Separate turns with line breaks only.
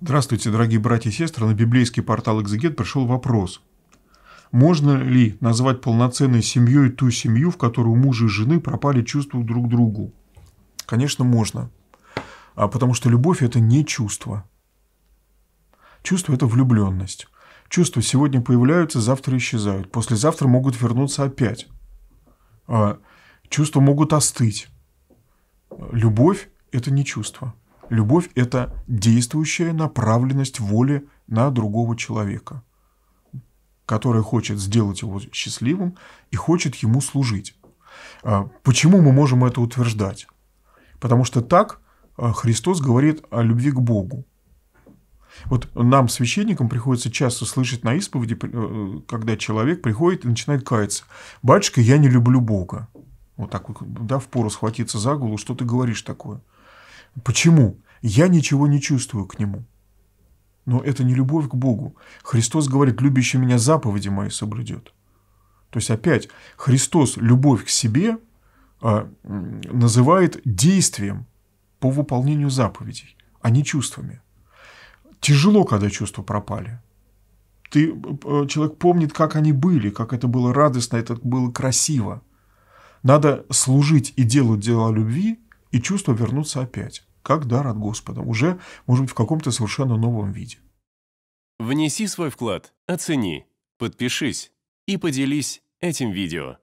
Здравствуйте, дорогие братья и сестры. На библейский портал «Экзегет» пришел вопрос. Можно ли назвать полноценной семьей ту семью, в которую у мужа и жены пропали чувства друг к другу? Конечно, можно. А потому что любовь – это не чувство. Чувство – это влюбленность. Чувства сегодня появляются, завтра исчезают. Послезавтра могут вернуться опять. А чувства могут остыть. Любовь – это не чувство. Любовь – это действующая направленность воли на другого человека, который хочет сделать его счастливым и хочет ему служить. А, почему мы можем это утверждать? Потому что так а, Христос говорит о любви к Богу. Вот нам, священникам, приходится часто слышать на исповеди, э, когда человек приходит и начинает каяться. «Батюшка, я не люблю Бога». Вот так вот, да, впору схватиться за голову, что ты говоришь такое. Почему? Я ничего не чувствую к нему. Но это не любовь к Богу. Христос говорит, любящий меня заповеди мои соблюдет. То есть опять Христос любовь к себе а, называет действием по выполнению заповедей, а не чувствами. Тяжело, когда чувства пропали. Ты, человек помнит, как они были, как это было радостно, это было красиво. Надо служить и делать дела любви, и чувства вернутся опять как дар от Господа, уже, может быть, в каком-то совершенно новом виде. Внеси свой вклад, оцени, подпишись и поделись этим видео.